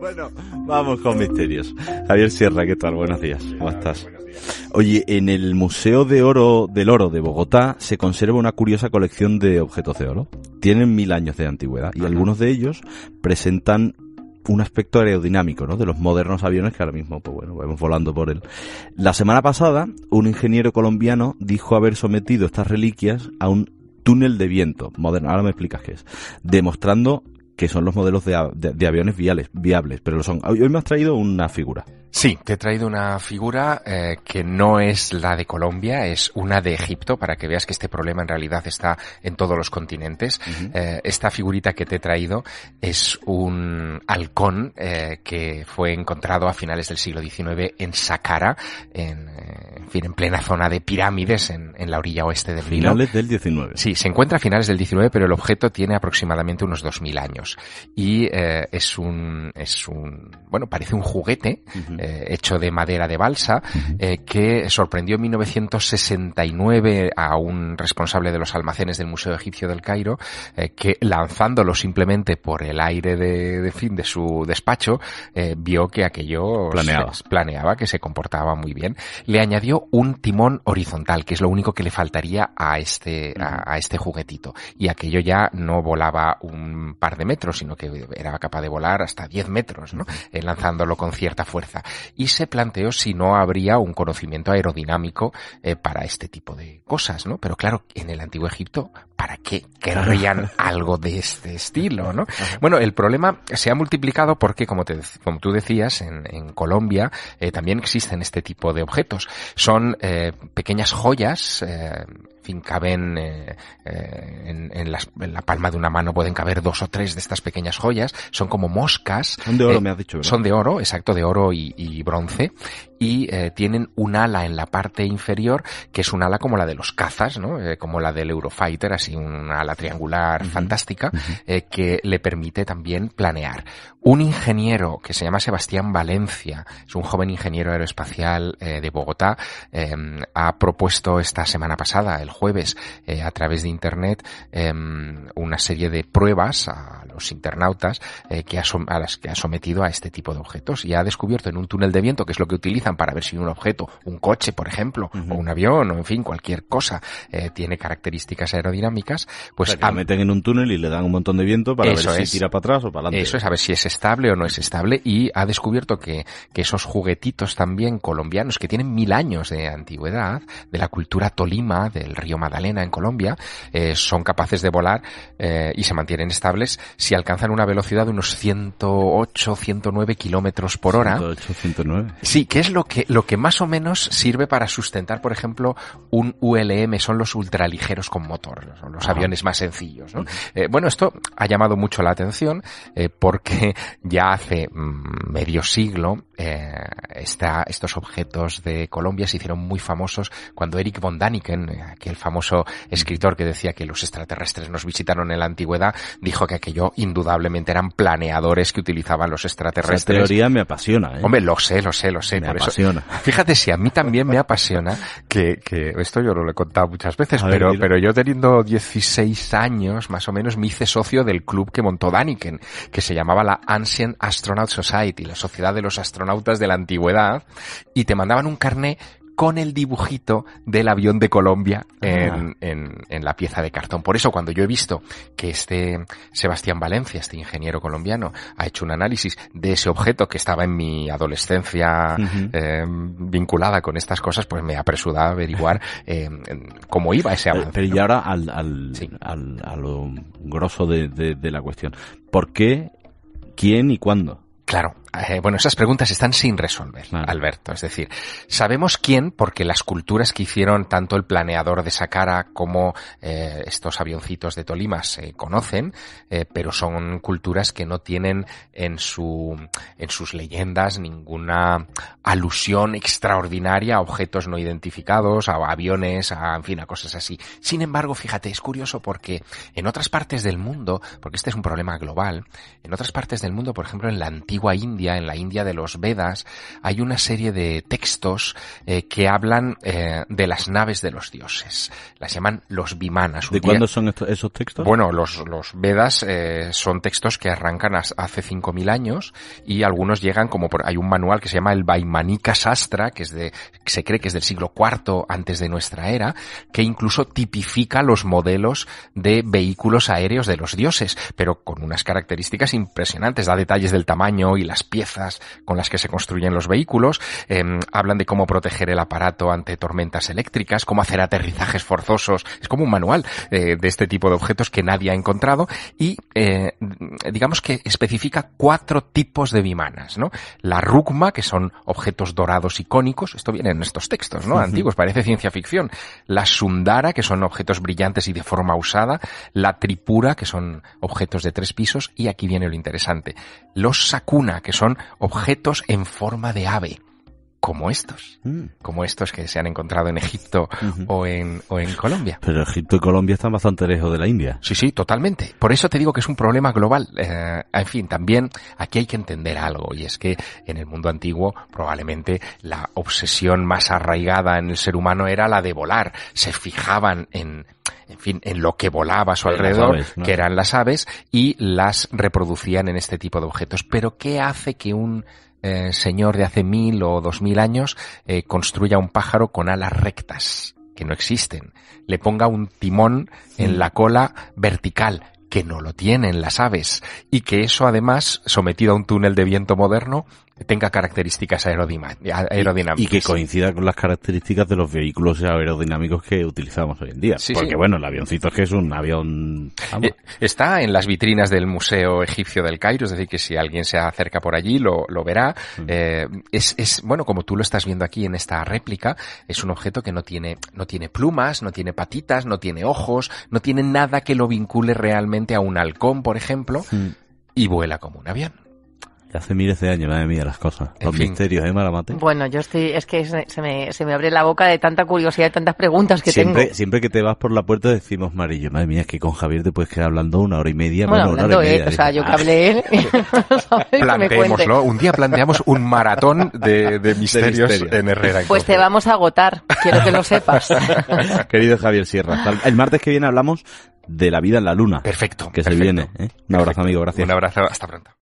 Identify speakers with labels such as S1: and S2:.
S1: Bueno, vamos con misterios. Javier Sierra, ¿qué tal? Buenos días. ¿Cómo estás? Oye, en el Museo de Oro del Oro de Bogotá se conserva una curiosa colección de objetos de oro. Tienen mil años de antigüedad y algunos de ellos presentan un aspecto aerodinámico, ¿no? De los modernos aviones que ahora mismo, pues bueno, vamos volando por él. La semana pasada, un ingeniero colombiano dijo haber sometido estas reliquias a un túnel de viento, moderno, ahora me explicas qué es, demostrando que son los modelos de, aviones viales, viables, pero lo son. Hoy me has traído una figura. Sí, te he traído una figura eh, que no es la de Colombia, es una de Egipto, para que veas que este problema en realidad está en todos los continentes. Eh, esta figurita que te he traído es un halcón eh, que fue encontrado a finales del siglo XIX en Saqqara, en en fin, en plena zona de pirámides en, la orilla oeste del Nilo. Finales del 19. Sí, se encuentra a finales del 19, pero el objeto tiene aproximadamente unos 2000 años. Y eh, es un, es un, bueno, parece un juguete eh, hecho de madera de balsa eh, que sorprendió en 1969 a un responsable de los almacenes del Museo Egipcio del Cairo que lanzándolo simplemente por el aire de, fin de su despacho vio que aquello planeaba. planeaba, que se comportaba muy bien. Le añadió un timón horizontal, que es lo único que le faltaría a este, a, este juguetito. Y aquello ya no volaba un par de metros, sino que era capaz de volar hasta 10 metros, ¿no? Eh, lanzándolo con cierta fuerza. Y se planteó si no habría un conocimiento aerodinámico eh, para este tipo de cosas, ¿no? Pero claro, en el Antiguo Egipto ¿para qué querrían algo de este estilo, no? Bueno, el problema se ha multiplicado porque, como, te, como tú decías, en, Colombia eh, también existen este tipo de objetos. Son eh, pequeñas joyas eh, fin, caben eh, eh, en, en, la palma de una mano pueden caber dos o tres de estas pequeñas joyas. Son como moscas. Son de oro, eh, me has dicho. Son de oro, exacto, de oro y, bronce. Y tienen un ala en la parte inferior que es un ala como la de los cazas, ¿no? como la del Eurofighter, así una ala triangular fantástica que le permite también planear. Un ingeniero que se llama Sebastián Valencia, es un joven ingeniero aeroespacial de Bogotá, ha propuesto esta semana pasada el jueves eh, a través de Internet em, una serie de pruebas a los internautas eh, que ha a las que ha sometido a este tipo de objetos y ha descubierto en un túnel de viento, que es lo que utilizan para ver si un objeto, un coche, por ejemplo, o un avión, o en fin, cualquier cosa, eh, tiene características aerodinámicas, pues... lo meten en un túnel y le dan un montón de viento para Eso ver si tira para atrás o para adelante. Eso es, a ver si es estable o no es estable y ha descubierto que, que esos juguetitos también colombianos que tienen mil años de antigüedad, de la cultura tolima, del Río Magdalena en Colombia, eh, son capaces de volar eh, y se mantienen estables si alcanzan una velocidad de unos 108, 109 kilómetros por hora. 108, 109. Sí, que es lo que, lo que más o menos sirve para sustentar, por ejemplo, un ULM, son los ultraligeros con motor, son los aviones más sencillos. Eh, bueno, esto ha llamado mucho la atención porque ya hace mm, medio siglo esta, estos objetos de Colombia se hicieron muy famosos cuando Eric von Daniken, eh, aquel famoso escritor que decía que los extraterrestres nos visitaron en la antigüedad, dijo que aquello indudablemente eran planeadores que utilizaban los extraterrestres. Esa teoría me apasiona, ¿eh? Hombre, lo sé, lo sé, lo sé. Me apasiona. Fíjate si a mí también me apasiona que, que esto yo lo he contado muchas veces, pero, pero yo teniendo 16 años, más o menos, me hice socio del club que montó Daniken, que se llamaba la Ancient Astronaut Society, la Sociedad de los Astronautas de la Antigüedad edad, y te mandaban un carné con el dibujito del avión de Colombia ah. en, la pieza de cartón. Por eso cuando yo he visto que este Sebastián Valencia, este ingeniero colombiano, ha hecho un análisis de ese objeto que estaba en mi adolescencia eh, vinculada con estas cosas, pues me apresuraba a averiguar eh, cómo iba ese eh, avance. Pero y ahora al, al, al a lo grosso de, de la cuestión. ¿Por qué, quién y cuándo? Claro, eh, bueno, esas preguntas están sin resolver, Alberto. Es decir, sabemos quién, porque las culturas que hicieron tanto el planeador de Sakara como eh, estos avioncitos de Tolima se conocen, eh, pero son culturas que no tienen en su en sus leyendas ninguna alusión extraordinaria a objetos no identificados, a aviones, a en fin, a cosas así. Sin embargo, fíjate, es curioso porque en otras partes del mundo, porque este es un problema global, en otras partes del mundo, por ejemplo, en la antigua India en la India de los Vedas, hay una serie de textos eh, que hablan eh, de las naves de los dioses. Las llaman los Vimanas. ¿De cuándo son esos textos? Bueno, los, Vedas eh, son textos que arrancan hace 5.000 años y algunos llegan como por... Hay un manual que se llama el Vaimanika Sastra, que se cree que es del siglo IV antes de nuestra era, que incluso tipifica los modelos de vehículos aéreos de los dioses, pero con unas características impresionantes. Da detalles del tamaño y las piezas con las que se construyen los vehículos, em, hablan de cómo proteger el aparato ante tormentas eléctricas, cómo hacer aterrizajes forzosos, es como un manual eh, de este tipo de objetos que nadie ha encontrado y eh, digamos que especifica cuatro tipos de bimanas, ¿no? La rugma, que son objetos dorados icónicos, esto viene en estos textos, ¿no? Antiguos, parece ciencia ficción. La sundara, que son objetos brillantes y de forma usada. La tripura, que son objetos de tres pisos. Y aquí viene lo interesante. Los sakuna, que son objetos en forma de ave como estos, mm. como estos que se han encontrado en Egipto o, en, o en Colombia. Pero Egipto y Colombia están bastante lejos de la India. Sí, sí, totalmente. Por eso te digo que es un problema global. Eh, en fin, también aquí hay que entender algo y es que en el mundo antiguo probablemente la obsesión más arraigada en el ser humano era la de volar. Se fijaban en, en fin, en lo que volaba a su alrededor, que eran las aves, y las reproducían en este tipo de objetos. Pero ¿qué hace que un eh, señor de hace mil o dos mil años eh, construya un pájaro con alas rectas? que no existen, le ponga un timón en la cola vertical, que no lo tienen las aves y que eso además, sometido a un túnel de viento moderno, tenga características aerodinámicas. Y, que coincida con las características de los vehículos aerodinámicos que utilizamos hoy en día. Porque bueno, el avioncito es que es un avión... Eh, está en las vitrinas del Museo Egipcio del Cairo, es decir, que si alguien se acerca por allí lo, verá. Mm. Eh, es, es, bueno, como tú lo estás viendo aquí en esta réplica, es un objeto que no tiene, no tiene plumas, no tiene patitas, no tiene ojos, no tiene nada que lo vincule realmente a un halcón, por ejemplo, mm. y vuela como un avión hace miles de años, madre mía, las cosas. los misterios, ¿eh, Maramate? Bueno, yo estoy, es que se, me, se me abre la boca de tanta curiosidad, de tantas preguntas que siempre, tengo. Siempre que te vas por la puerta decimos, Marillo, madre mía, es que con Javier te puedes quedar hablando una hora y media. Bueno, hablando una hora y media, o sea, yo que ah". hablé él. ¿eh? Planteémoslo, un día planteamos un maratón de, misterios en Herrera. pues te vamos a agotar, quiero que lo sepas. Querido Javier Sierra, el martes que viene hablamos de la vida en la luna. Perfecto. Que se viene. ¿eh? Un abrazo, amigo. Gracias. Un abrazo. Hasta pronto.